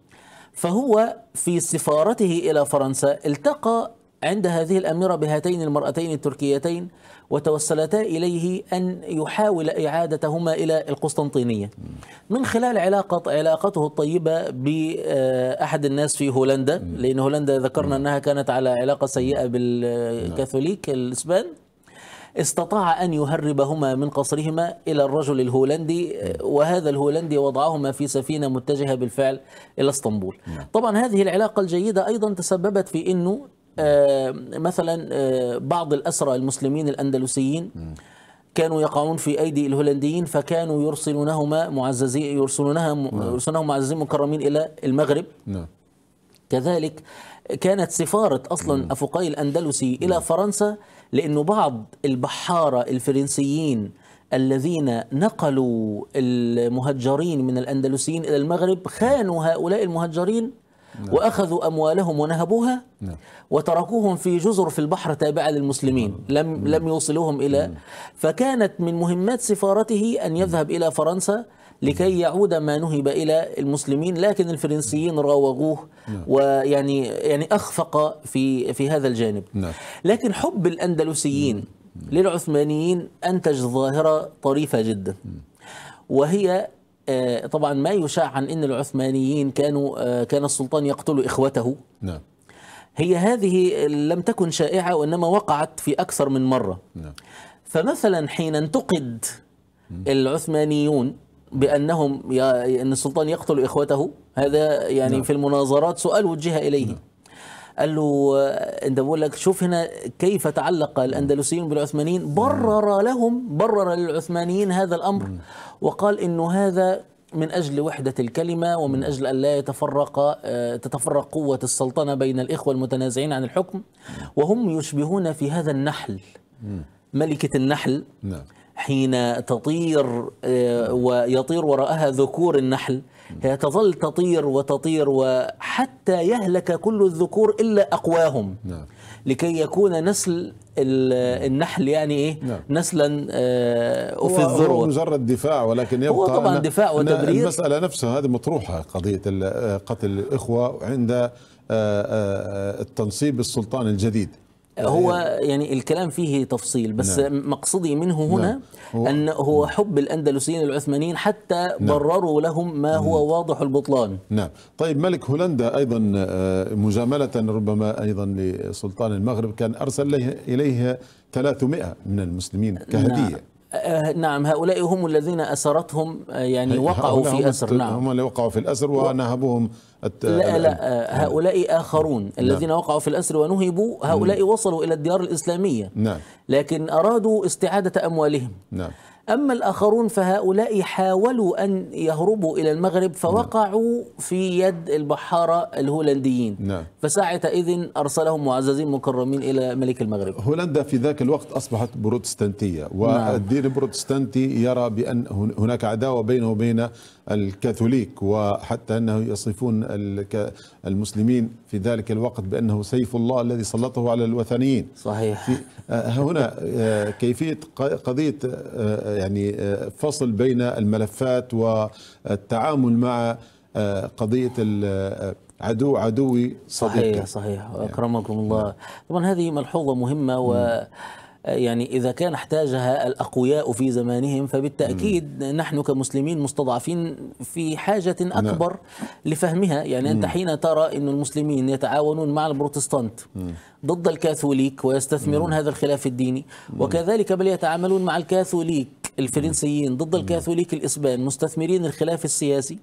فهو في سفارته إلى فرنسا التقى عند هذه الأميرة بهاتين المرأتين التركيتين وتوسلتا إليه أن يحاول إعادتهما إلى القسطنطينية من خلال علاقة علاقته الطيبة بأحد الناس في هولندا لأن هولندا ذكرنا أنها كانت على علاقة سيئة بالكاثوليك الإسبان استطاع أن يهربهما من قصرهما إلى الرجل الهولندي وهذا الهولندي وضعهما في سفينة متجهة بالفعل إلى اسطنبول نعم. طبعا هذه العلاقة الجيدة أيضا تسببت في أنه آه، مثلا آه، بعض الأسرى المسلمين الأندلسيين كانوا يقعون في أيدي الهولنديين فكانوا يرسلونهما معززين يرسلونها نعم. يرسلونهم معززين مكرمين إلى المغرب نعم. كذلك كانت سفارة أصلا أفقي الأندلسي إلى فرنسا لأنه بعض البحارة الفرنسيين الذين نقلوا المهجرين من الأندلسيين إلى المغرب خانوا هؤلاء المهجرين نعم. وأخذوا أموالهم ونهبوها نعم. وتركوهم في جزر في البحر تابعة للمسلمين نعم. لم, نعم. لم يوصلوهم إلى فكانت من مهمات سفارته أن يذهب إلى فرنسا لكي يعود ما نهب الى المسلمين لكن الفرنسيين راوغوه ويعني يعني اخفق في في هذا الجانب لكن حب الاندلسيين للعثمانيين انتج ظاهره طريفه جدا وهي آه، طبعا ما يشاع عن ان العثمانيين كانوا آه، كان السلطان يقتل اخوته نعم هي هذه لم تكن شائعه وانما وقعت في اكثر من مره نعم فمثلا حين انتقد العثمانيون بانهم ان السلطان يقتل اخوته هذا يعني نعم. في المناظرات سؤال وجه اليه نعم. قال له آه، انت بقول لك شوف هنا كيف تعلق الاندلسيون بالعثمانيين برر لهم برر للعثمانيين هذا الامر وقال انه هذا من أجل وحدة الكلمة ومن أجل ان لا يتفرق آه، تتفرق قوة السلطنة بين الإخوة المتنازعين عن الحكم وهم يشبهون في هذا النحل ملكة النحل نعم. حين تطير آه، ويطير وراءها ذكور النحل هي تظل تطير وتطير وحتى يهلك كل الذكور إلا أقواهم نعم. لكي يكون نسل النحل يعني ايه نعم. نسلا آه في الذروه هو مجرد دفاع ولكن يبقى هو طبعا دفاع وتبرير المساله نفسها هذه مطروحه قضيه آه، قتل الاخوه عند آه، آه، التنصيب السلطان الجديد هو يعني الكلام فيه تفصيل بس نعم. مقصدي منه نعم. هنا نعم. هو أن هو نعم. حب الأندلسيين العثمانيين حتى نعم. برروا لهم ما هو نعم. واضح البطلان نعم طيب ملك هولندا أيضا آه، مجاملة ربما أيضا لسلطان المغرب كان أرسل إليه 300 من المسلمين كهدية نعم. آه، نعم هؤلاء هم الذين أسرتهم آه، يعني وقعوا في أسر نعم هم اللي وقعوا في الأسر ونهبوهم الت... لا لا آه، هؤلاء آخرون نعم. الذين وقعوا في الأسر ونهبوا هؤلاء نعم. وصلوا إلى الديار الإسلامية نعم. لكن أرادوا استعادة أموالهم نعم أما الآخرون فهؤلاء حاولوا أن يهربوا إلى المغرب نعم. فوقعوا في يد البحارة الهولنديين نعم. فساعتئذ أرسلهم معززين مكرمين إلى ملك المغرب هولندا في ذاك الوقت أصبحت بروتستانتية نعم. والدين البروتستانتي يرى بأن هناك عداوة بينه وبين الكاثوليك وحتى أنه يصفون المسلمين في ذلك الوقت بأنه سيف الله الذي سلطه على الوثنيين صحيح آه، هنا آه، كيفية قضية آه، يعني فصل بين الملفات والتعامل مع قضية عدو عدوي صديقي صحيح صحيح يعني. أكرمكم الله طبعا هذه ملحوظة مهمة و مم. يعني إذا كان احتاجها الأقوياء في زمانهم فبالتأكيد م. نحن كمسلمين مستضعفين في حاجة نعم. أكبر م. لفهمها يعني أنت حين ترى أن المسلمين يتعاونون مع البروتستانت م. ضد الكاثوليك ويستثمرون هذا الخلاف الديني وكذلك بل يتعاملون مع الكاثوليك الفرنسيين ضد الكاثوليك الإسبان مستثمرين الخلاف السياسي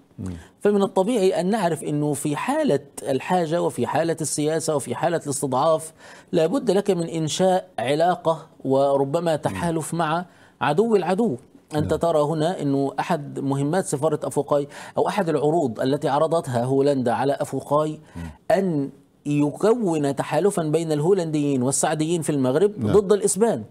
فمن الطبيعي أن نعرف أنه في حالة الحاجة وفي حالة السياسة وفي حالة الاستضعاف لابد لك من إنشاء علاقة وربما تحالف مع عدو العدو أنت نعم. ترى هنا أنه أحد مهمات سفارة أفوقاي أو أحد العروض التي عرضتها هولندا على أفوقاي أن يكون تحالفا بين الهولنديين والسعديين في المغرب نعم. ضد الإسبان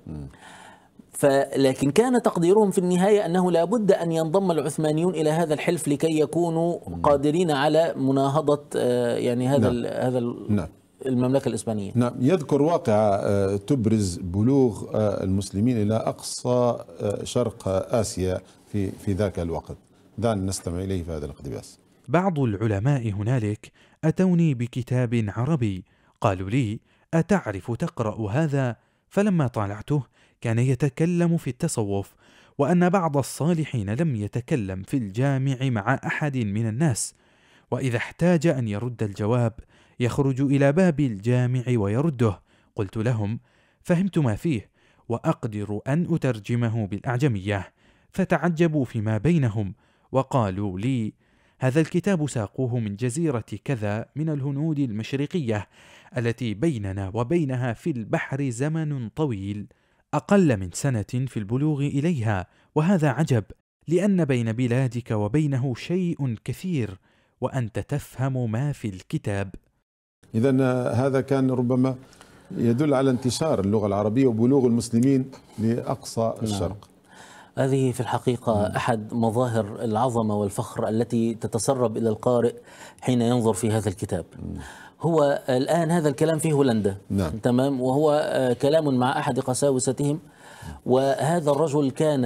فلكن كان تقديرهم في النهاية أنه لا بد أن ينضم العثمانيون إلى هذا الحلف لكي يكونوا قادرين على مناهضة آه، يعني هذا نعم. هذا نعم. المملكة الإسبانية نعم يذكر واقعة آه، تبرز بلوغ آه، المسلمين إلى أقصى شرق آسيا في في ذاك الوقت دعنا نستمع إليه في هذا الاقتباس بعض العلماء هنالك أتوني بكتاب عربي قالوا لي أتعرف تقرأ هذا؟ فلما طالعته كان يتكلم في التصوف وأن بعض الصالحين لم يتكلم في الجامع مع أحد من الناس وإذا احتاج أن يرد الجواب يخرج إلى باب الجامع ويرده قلت لهم فهمت ما فيه وأقدر أن أترجمه بالأعجمية فتعجبوا فيما بينهم وقالوا لي هذا الكتاب ساقوه من جزيرة كذا من الهنود المشرقية التي بيننا وبينها في البحر زمن طويل أقل من سنة في البلوغ إليها وهذا عجب لأن بين بلادك وبينه شيء كثير وأنت تفهم ما في الكتاب إذا هذا كان ربما يدل على انتشار اللغة العربية وبلوغ المسلمين لأقصى نعم. الشرق هذه في الحقيقة نعم. أحد مظاهر العظمة والفخر التي تتسرب إلى القارئ حين ينظر في هذا الكتاب نعم. هو الآن هذا الكلام في هولندا نعم. تمام وهو آه، كلام مع أحد قساوستهم وهذا الرجل كان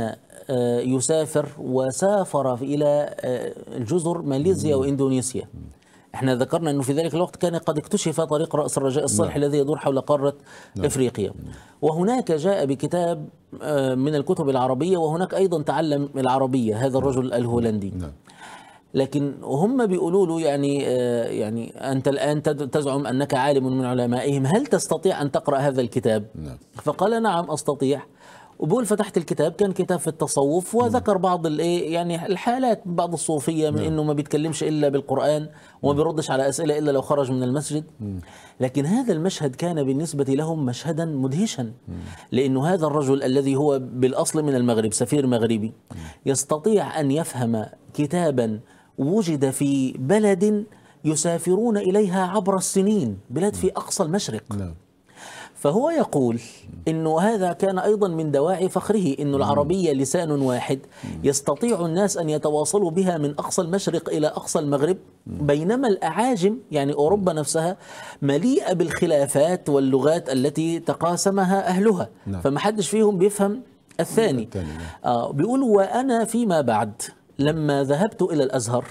آه، يسافر وسافر إلى آه، الجزر ماليزيا وإندونيسيا احنا ذكرنا انه في ذلك الوقت كان قد اكتشف طريق راس الرجاء الصالح نعم. الذي يدور حول قاره نعم. افريقيا وهناك جاء بكتاب من الكتب العربيه وهناك ايضا تعلم العربيه هذا نعم. الرجل الهولندي نعم. لكن هم بيقولوا له يعني آه، يعني أنت الآن تزعم أنك عالم من علمائهم هل تستطيع أن تقرأ هذا الكتاب؟ نعم. فقال نعم أستطيع وبقول فتحت الكتاب كان كتاب في التصوف وذكر بعض الايه يعني الحالات بعض الصوفيه من نعم. انه ما بيتكلمش الا بالقران وما نعم. بيردش على اسئله الا لو خرج من المسجد لكن هذا المشهد كان بالنسبه لهم مشهدا مدهشا لانه هذا الرجل الذي هو بالاصل من المغرب سفير مغربي يستطيع ان يفهم كتابا وجد في بلد يسافرون إليها عبر السنين بلاد في نعم. أقصى المشرق نعم. فهو يقول انه هذا كان ايضا من دواعي فخره ان العربيه لسان واحد يستطيع الناس ان يتواصلوا بها من اقصى المشرق الى اقصى المغرب بينما الاعاجم يعني اوروبا نفسها مليئه بالخلافات واللغات التي تقاسمها اهلها نعم. فمحدش فيهم بيفهم الثاني نعم. آه بيقول وانا فيما بعد لما ذهبت إلى الأزهر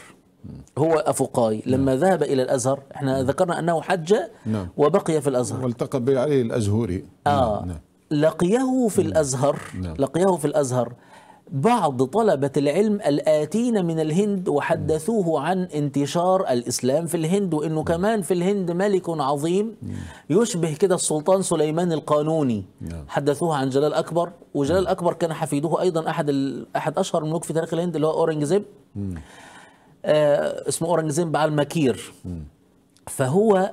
هو أفقاي لما نعم. ذهب إلى الأزهر احنا نعم. ذكرنا أنه حج نعم. وبقي في الأزهر والتقى عليه الأزهري آه لقيه في الأزهر لقيه في الأزهر بعض طلبة العلم الآتين من الهند وحدثوه عن انتشار الإسلام في الهند وإنه كمان في الهند ملك عظيم يشبه كده السلطان سليمان القانوني نعم. حدثوه عن جلال أكبر وجلال أكبر كان حفيده أيضا أحد أحد أشهر الملوك في تاريخ الهند اللي هو أورنجزيب آه اسمه أورنجزيب على المكير فهو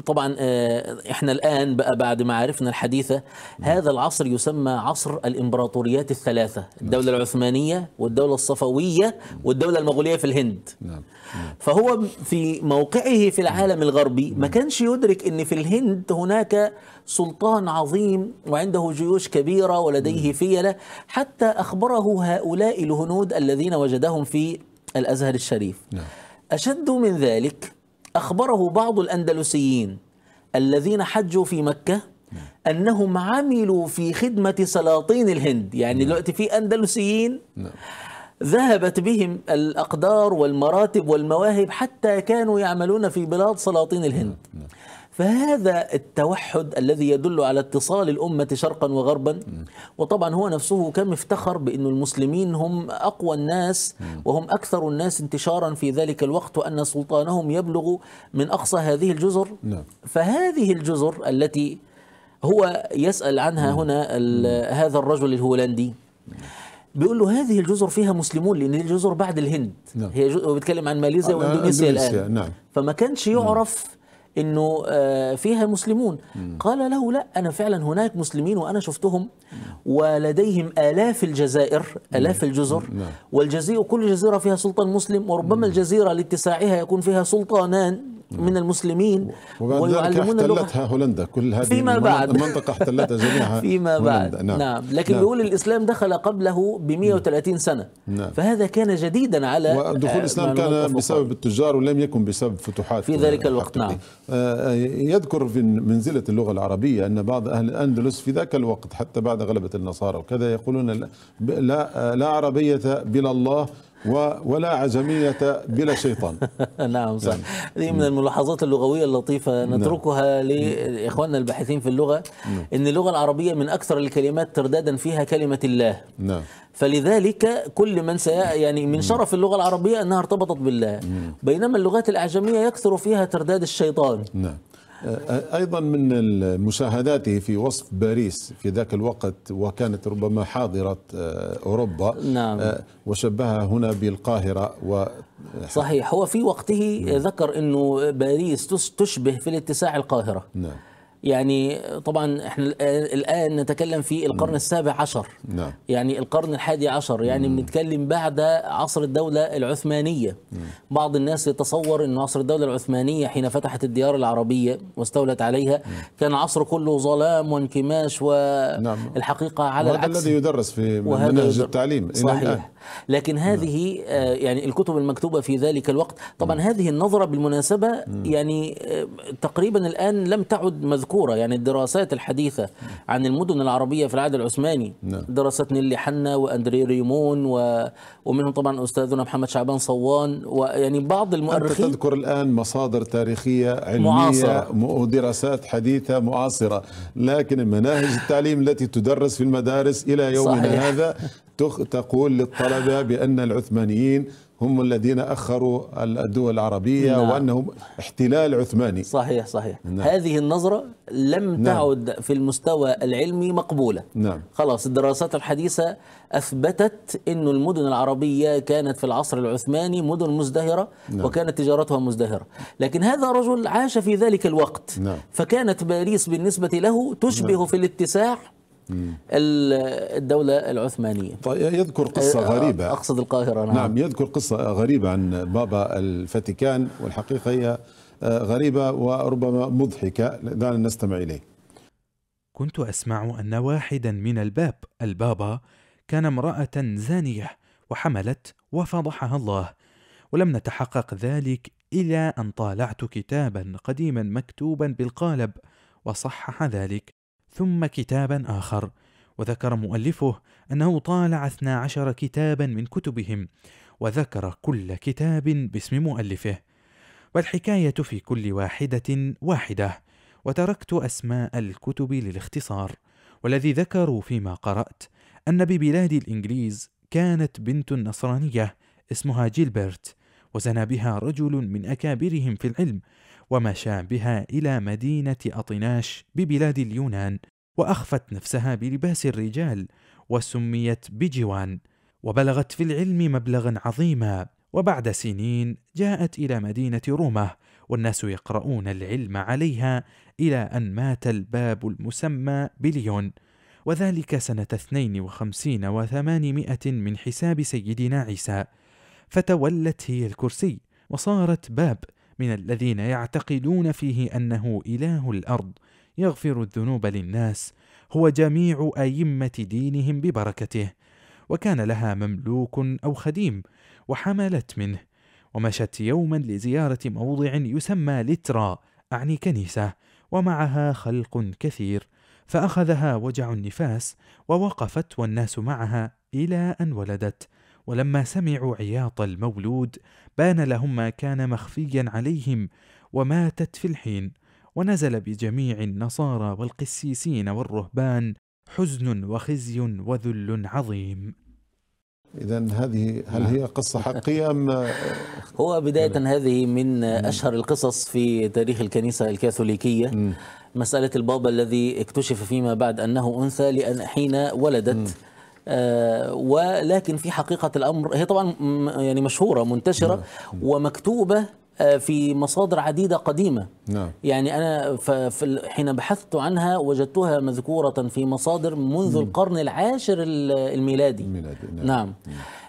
طبعا آه، احنا الان بقى بعد معارفنا الحديثه هذا العصر يسمى عصر الامبراطوريات الثلاثه الدوله نعم. العثمانيه والدوله الصفويه والدوله المغوليه في الهند نعم، نعم. فهو في موقعه في العالم الغربي ما كانش يدرك ان في الهند هناك سلطان عظيم وعنده جيوش كبيره ولديه فيله حتى اخبره هؤلاء الهنود الذين وجدهم في الازهر الشريف اشد من ذلك أخبره بعض الأندلسيين الذين حجوا في مكة أنهم عملوا في خدمة سلاطين الهند يعني نعم. دلوقتي في أندلسيين نعم. ذهبت بهم الأقدار والمراتب والمواهب حتى كانوا يعملون في بلاد سلاطين الهند نعم. فهذا التوحد الذي يدل على اتصال الأمة شرقا وغربا وطبعا هو نفسه كم افتخر بأن المسلمين هم أقوى الناس وهم أكثر الناس انتشارا في ذلك الوقت وأن سلطانهم يبلغ من أقصى هذه الجزر نعم. فهذه الجزر التي هو يسأل عنها هنا هذا الرجل الهولندي بيقول له هذه الجزر فيها مسلمون لان دي الجزر بعد الهند نعم. هي بيتكلم عن ماليزيا آه، واندونيسيا آه، الان نعم. فما كانش نعم. يعرف نعم. انه آه، فيها مسلمون قال له لا انا فعلا هناك مسلمين وانا شفتهم ولديهم الاف الجزائر الاف الجزر نعم. والجزيره كل جزيره فيها سلطان مسلم وربما الجزيره لاتساعها يكون فيها سلطانان من نعم. المسلمين ويعلمون اللغه احتلتها هولندا كل هذه فيما بعد المنطقة احتلتها جميعها *laughs* فيما بعد نعم. نعم لكن نعم. بيقول الإسلام دخل قبله ب 130 سنة نعم. فهذا كان جديدا على آه، ودخول الإسلام كان بسبب التجار ولم يكن بسبب فتوحات في ذلك الوقت نعم آه، آه، يذكر في منزلة اللغة العربية أن بعض أهل الأندلس في ذاك الوقت حتى بعد غلبة النصارى وكذا يقولون لا لا عربية بلا الله ولا عزمية بلا شيطان *laughs* نعم صح نعم. هذه من الملاحظات اللغوية اللطيفة نعم. نتركها نعم. لإخواننا الباحثين في اللغة أن اللغة العربية من أكثر الكلمات تردادا فيها كلمة الله نعم فلذلك كل من سي يعني من شرف اللغة العربية أنها ارتبطت بالله بينما اللغات الأعجمية يكثر فيها ترداد الشيطان نعم أيضا من مساهماته في وصف باريس في ذاك الوقت وكانت ربما حاضرة أوروبا نعم. وشبهها هنا بالقاهرة و صحيح هو في وقته نعم. ذكر أنه باريس تشبه في الاتساع القاهرة نعم يعني طبعا احنا آه، الان نتكلم في القرن السابع عشر نعم. يعني القرن الحادي عشر يعني بنتكلم بعد عصر الدوله العثمانيه مم. بعض الناس يتصور ان عصر الدوله العثمانيه حين فتحت الديار العربيه واستولت عليها مم. كان عصر كله ظلام وانكماش والحقيقه نعم. على العكس الذي يدرس في منهج التعليم صحيح لكن نعم. هذه آه، يعني الكتب المكتوبة في ذلك الوقت طبعا نعم. هذه النظرة بالمناسبة يعني آه، تقريبا الآن لم تعد مذكورة يعني الدراسات الحديثة عن المدن العربية في العهد العثماني نعم. دراسة نيلي حنا وأندري ريمون و... ومنهم طبعا أستاذنا محمد شعبان صوان ويعني بعض المؤرخين أنت تذكر الآن مصادر تاريخية علمية معاصرة. ودراسات حديثة معاصرة لكن مناهج التعليم التي تدرس في المدارس إلى يومنا هذا تقول للطلبة بأن العثمانيين هم الذين أخروا الدول العربية نعم. وأنهم احتلال عثماني صحيح صحيح نعم. هذه النظرة لم نعم. تعد في المستوى العلمي مقبولة نعم. خلاص الدراسات الحديثة أثبتت أن المدن العربية كانت في العصر العثماني مدن مزدهرة نعم. وكانت تجارتها مزدهرة لكن هذا رجل عاش في ذلك الوقت نعم. فكانت باريس بالنسبة له تشبه نعم. في الاتساع الدولة العثمانية طيب يذكر قصة غريبة أقصد القاهرة نعم, نعم يذكر قصة غريبة عن بابا الفاتيكان والحقيقة هي غريبة وربما مضحكة دعنا نستمع إليه كنت أسمع أن واحدا من الباب البابا كان امرأة زانية وحملت وفضحها الله ولم نتحقق ذلك إلى أن طالعت كتابا قديما مكتوبا بالقالب وصحح ذلك ثم كتابا آخر وذكر مؤلفه أنه طالع 12 كتابا من كتبهم وذكر كل كتاب باسم مؤلفه والحكاية في كل واحدة واحدة وتركت أسماء الكتب للاختصار والذي ذكروا فيما قرأت أن ببلاد الإنجليز كانت بنت نصرانية اسمها جيلبرت وزنى بها رجل من أكابرهم في العلم وما بها إلى مدينة أطناش ببلاد اليونان وأخفت نفسها بلباس الرجال وسميت بجوان وبلغت في العلم مبلغا عظيما وبعد سنين جاءت إلى مدينة روما والناس يقرؤون العلم عليها إلى أن مات الباب المسمى بليون وذلك سنة 52 و 800 من حساب سيدنا عيسى فتولت هي الكرسي وصارت باب من الذين يعتقدون فيه انه اله الارض يغفر الذنوب للناس هو جميع ائمه دينهم ببركته وكان لها مملوك او خديم وحملت منه ومشت يوما لزياره موضع يسمى لترا اعني كنيسه ومعها خلق كثير فاخذها وجع النفاس ووقفت والناس معها الى ان ولدت ولما سمعوا عياط المولود بان لهم ما كان مخفيا عليهم وماتت في الحين ونزل بجميع النصارى والقسيسين والرهبان حزن وخزي وذل عظيم إذا هذه هل هي نعم. قصة حقيقية أم *laughs* هو بداية هذه من أشهر القصص في تاريخ الكنيسة الكاثوليكية مسألة البابا الذي اكتشف فيما بعد أنه أنثى لأن حين ولدت آه، ولكن في حقيقه الامر هي طبعا يعني مشهوره منتشره نعم. ومكتوبه آه، في مصادر عديدة قديمة نعم. يعني أنا حين بحثت عنها وجدتها مذكورة في مصادر منذ القرن العاشر الميلادي, الميلادي. نعم. نعم.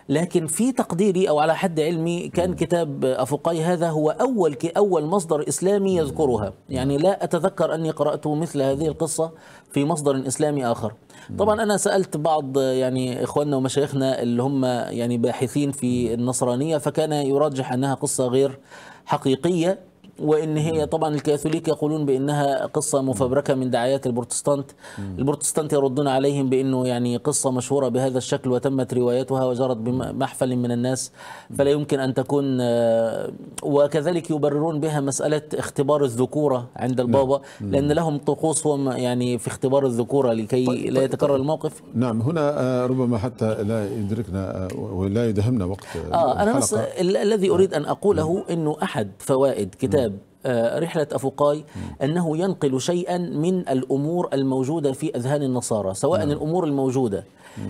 لكن في تقديري او على حد علمي كان كتاب افقي هذا هو اول اول مصدر اسلامي يذكرها يعني لا اتذكر اني قرات مثل هذه القصه في مصدر اسلامي اخر طبعا انا سالت بعض يعني اخواننا ومشايخنا اللي هم يعني باحثين في النصرانيه فكان يرجح انها قصه غير حقيقيه وان هي طبعا الكاثوليك يقولون بانها قصه مفبركه من دعايات البروتستانت البروتستانت يردون عليهم بانه يعني قصه مشهوره بهذا الشكل وتمت روايتها وجرت بمحفل من الناس فلا يمكن ان تكون آه، وكذلك يبررون بها مساله اختبار الذكوره عند نعم. البابا لان لهم هم يعني في اختبار الذكوره لكي طيب، لا طيب، يتكرر طيب. الموقف نعم هنا آه، ربما حتى لا يدركنا آه، ولا يدهمنا وقت آه انا الذي اريد ان اقوله نعم. انه احد فوائد كتاب كتاب آه، رحلة أفوقاي أنه ينقل شيئا من الأمور الموجودة في أذهان النصارى سواء نعم. الأمور الموجودة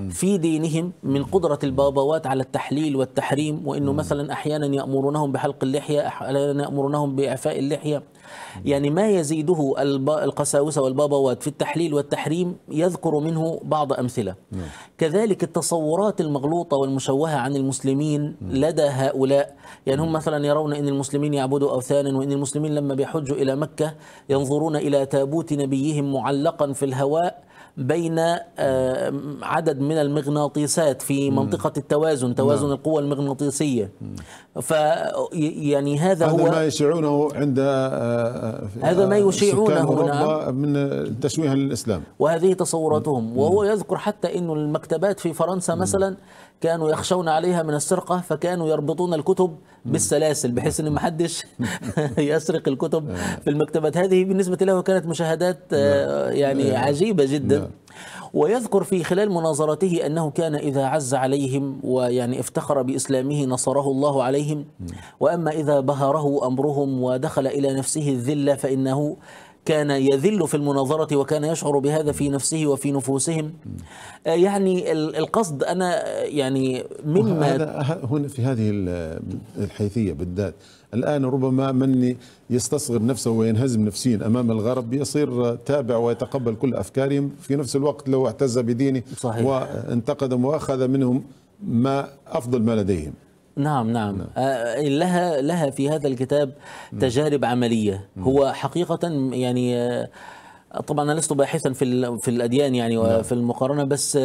في دينهم من قدرة الباباوات على التحليل والتحريم وأنه مثلا أحيانا يأمرونهم بحلق اللحية أحيانا يأمرونهم بإعفاء اللحية يعني ما يزيده القساوسة والباباوات في التحليل والتحريم يذكر منه بعض أمثلة نعم. كذلك التصورات المغلوطة والمشوهة عن المسلمين نعم. لدى هؤلاء يعني هم مثلا يرون أن المسلمين يعبدوا أوثانا وأن المسلمين لما بيحجوا إلى مكة ينظرون إلى تابوت نبيهم معلقا في الهواء بين آه، عدد من المغناطيسات في منطقة التوازن توازن نعم. القوى المغناطيسية ف يعني هذا, هذا هو ما يشيعونه عند آه، آه، هذا ما يشيعونه نعم من تشويه الإسلام وهذه تصوراتهم وهو يذكر حتى أن المكتبات في فرنسا مثلا كانوا يخشون عليها من السرقة فكانوا يربطون الكتب بالسلاسل بحيث أن محدش *laughs* يسرق الكتب آه. في المكتبات هذه بالنسبة له كانت مشاهدات آه، نعم. يعني نعم. عجيبة جدا نعم. ويذكر في خلال مناظرته أنه كان إذا عز عليهم ويعني افتخر بإسلامه نصره الله عليهم وأما إذا بهره أمرهم ودخل إلى نفسه الذلة فإنه كان يذل في المناظرة وكان يشعر بهذا في نفسه وفي نفوسهم آه، يعني القصد أنا يعني مما أه- هنا في هذه الحيثية بالذات الآن ربما من يستصغر نفسه وينهزم نفسيا أمام الغرب يصير تابع ويتقبل كل أفكارهم في نفس الوقت لو اعتز بدينه صحيح. وانتقدهم وأخذ منهم ما أفضل ما لديهم نعم نعم, نعم. آه إيه، لها لها في هذا الكتاب تجارب عمليه هو حقيقه يعني آه طبعا انا لست باحثا في في الاديان يعني وفي نعم. المقارنه بس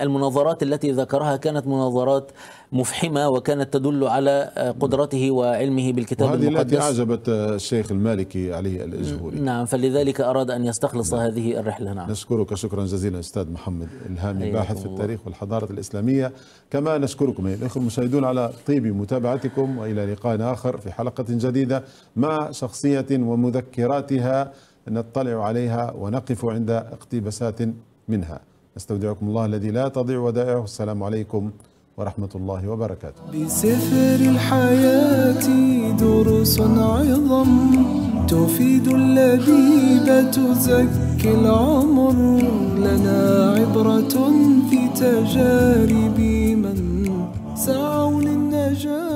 المناظرات التي ذكرها كانت مناظرات مفحمه وكانت تدل على آه، نعم. قدرته وعلمه بالكتاب وهذه المقدس التي اعجبت آه، الشيخ المالكي عليه الازهوري نعم فلذلك اراد ان يستخلص نعم. هذه الرحله نعم نشكرك شكرا جزيلا استاذ محمد الهامي أيوة باحث في التاريخ والحضاره الاسلاميه كما نشكركم ايها الاخوه المشاهدون على طيب متابعتكم والى لقاء اخر في حلقه جديده مع شخصيه ومذكراتها نطلع عليها ونقف عند اقتباسات منها نستودعكم الله الذي لا تضيع ودائعه السلام عليكم ورحمة الله وبركاته بسفر الحياة دروس عظم تفيد اللبيب تزكي العمر لنا عبرة في تجارب من سعوا للنجاة